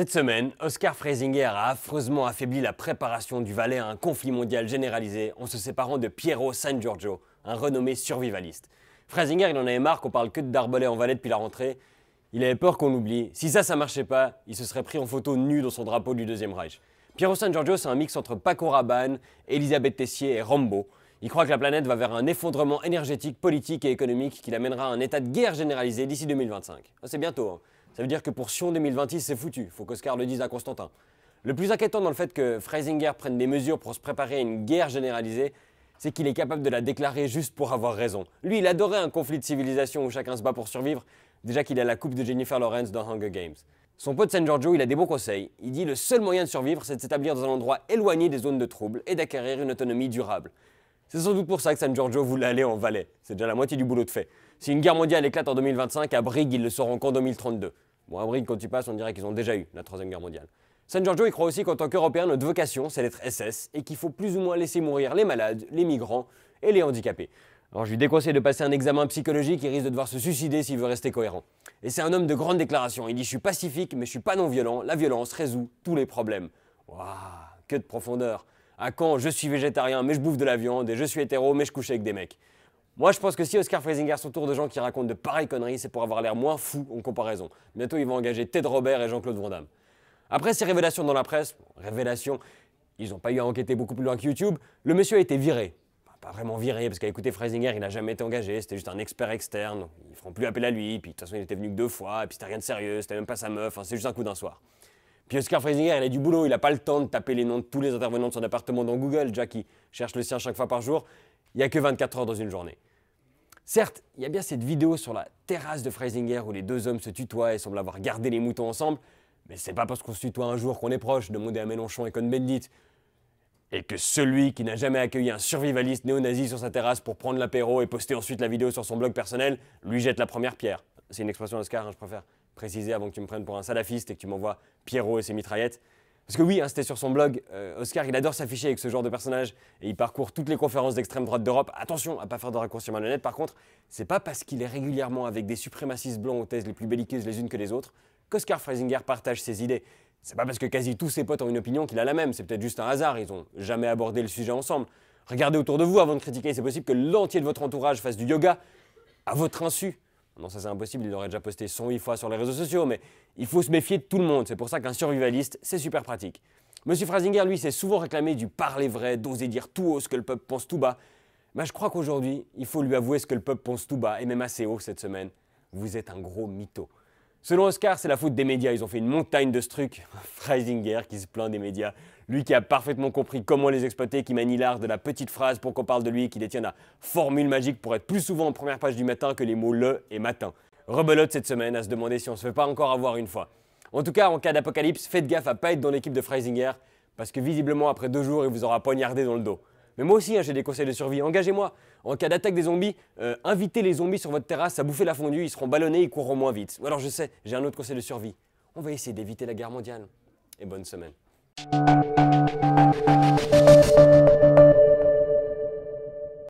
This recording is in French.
Cette semaine, Oscar Freisinger a affreusement affaibli la préparation du Valais à un conflit mondial généralisé en se séparant de Piero San Giorgio, un renommé survivaliste. Freisinger, il en avait marre qu'on parle que de en Valais depuis la rentrée. Il avait peur qu'on l'oublie. Si ça, ça marchait pas, il se serait pris en photo nu dans son drapeau du Deuxième Reich. Piero San Giorgio, c'est un mix entre Paco Rabanne, Elisabeth Tessier et Rambo. Il croit que la planète va vers un effondrement énergétique, politique et économique qui l'amènera à un état de guerre généralisé d'ici 2025. C'est bientôt. Hein. Ça veut dire que pour Sion 2026, c'est foutu. Faut qu'Oscar le dise à Constantin. Le plus inquiétant dans le fait que Freisinger prenne des mesures pour se préparer à une guerre généralisée, c'est qu'il est capable de la déclarer juste pour avoir raison. Lui, il adorait un conflit de civilisation où chacun se bat pour survivre, déjà qu'il a la coupe de Jennifer Lawrence dans Hunger Games. Son pote San Giorgio, il a des bons conseils. Il dit le seul moyen de survivre, c'est de s'établir dans un endroit éloigné des zones de trouble et d'acquérir une autonomie durable. C'est sans doute pour ça que San Giorgio voulait aller en Valais. C'est déjà la moitié du boulot de fait. Si une guerre mondiale éclate en 2025, à Brigue, ils le sauront qu'en 2032. Bon, à Brigue, quand tu passes, on dirait qu'ils ont déjà eu la Troisième Guerre mondiale. San Giorgio il croit aussi qu'en tant qu'Européen, notre vocation, c'est d'être SS et qu'il faut plus ou moins laisser mourir les malades, les migrants et les handicapés. Alors je lui déconseille de passer un examen psychologique, il risque de devoir se suicider s'il veut rester cohérent. Et c'est un homme de grande déclaration, il dit je suis pacifique mais je suis pas non-violent, la violence résout tous les problèmes. Waouh, que de profondeur à quand je suis végétarien mais je bouffe de la viande et je suis hétéro mais je couche avec des mecs. Moi, je pense que si Oscar Freisinger s'entoure de gens qui racontent de pareilles conneries, c'est pour avoir l'air moins fou en comparaison. Bientôt, ils vont engager Ted Robert et Jean-Claude Van Après ces révélations dans la presse, révélations, ils n'ont pas eu à enquêter beaucoup plus loin que YouTube, le monsieur a été viré. pas vraiment viré, parce qu'à écouter Freisinger, il n'a jamais été engagé, c'était juste un expert externe, ils ne feront plus appel à lui, puis de toute façon, il était venu que deux fois, et puis c'était rien de sérieux, c'était même pas sa meuf, c'est juste un coup d'un soir. Puis Oscar Freisinger, il a du boulot, il n'a pas le temps de taper les noms de tous les intervenants de son appartement dans Google, Jackie cherche le sien chaque fois par jour, il n'y a que 24 heures dans une journée. Certes, il y a bien cette vidéo sur la terrasse de Freisinger où les deux hommes se tutoient et semblent avoir gardé les moutons ensemble, mais c'est pas parce qu'on se tutoie un jour qu'on est proche, demandez à Mélenchon et Cohn-Bendit. Et que celui qui n'a jamais accueilli un survivaliste néo-nazi sur sa terrasse pour prendre l'apéro et poster ensuite la vidéo sur son blog personnel, lui jette la première pierre. C'est une expression d'Oscar, hein, je préfère préciser avant que tu me prennes pour un salafiste et que tu m'envoies Pierrot et ses mitraillettes. Parce que oui, hein, c'était sur son blog, euh, Oscar, il adore s'afficher avec ce genre de personnage et il parcourt toutes les conférences d'extrême droite d'Europe. Attention à pas faire de raccourcis malhonnête Par contre, c'est pas parce qu'il est régulièrement avec des suprémacistes blancs aux thèses les plus belliqueuses les unes que les autres qu'Oscar Freisinger partage ses idées. C'est pas parce que quasi tous ses potes ont une opinion qu'il a la même, c'est peut-être juste un hasard, ils ont jamais abordé le sujet ensemble. Regardez autour de vous avant de critiquer, c'est possible que l'entier de votre entourage fasse du yoga à votre insu. Non, ça c'est impossible, il aurait déjà posté son fois sur les réseaux sociaux, mais il faut se méfier de tout le monde, c'est pour ça qu'un survivaliste, c'est super pratique. Monsieur Frasinger, lui, s'est souvent réclamé du parler vrai, d'oser dire tout haut ce que le peuple pense tout bas. Mais je crois qu'aujourd'hui, il faut lui avouer ce que le peuple pense tout bas, et même assez haut cette semaine. Vous êtes un gros mytho. Selon Oscar, c'est la faute des médias. Ils ont fait une montagne de ce truc. Freisinger qui se plaint des médias. Lui qui a parfaitement compris comment les exploiter, qui manie l'art de la petite phrase pour qu'on parle de lui, qui détient la formule magique pour être plus souvent en première page du matin que les mots le et matin. Rebelote cette semaine à se demander si on se fait pas encore avoir une fois. En tout cas, en cas d'apocalypse, faites gaffe à pas être dans l'équipe de Freisinger, parce que visiblement après deux jours, il vous aura poignardé dans le dos. Mais moi aussi, hein, j'ai des conseils de survie. Engagez-moi. En cas d'attaque des zombies, euh, invitez les zombies sur votre terrasse à bouffer la fondue. Ils seront ballonnés, ils courront moins vite. Ou alors, je sais, j'ai un autre conseil de survie. On va essayer d'éviter la guerre mondiale. Et bonne semaine.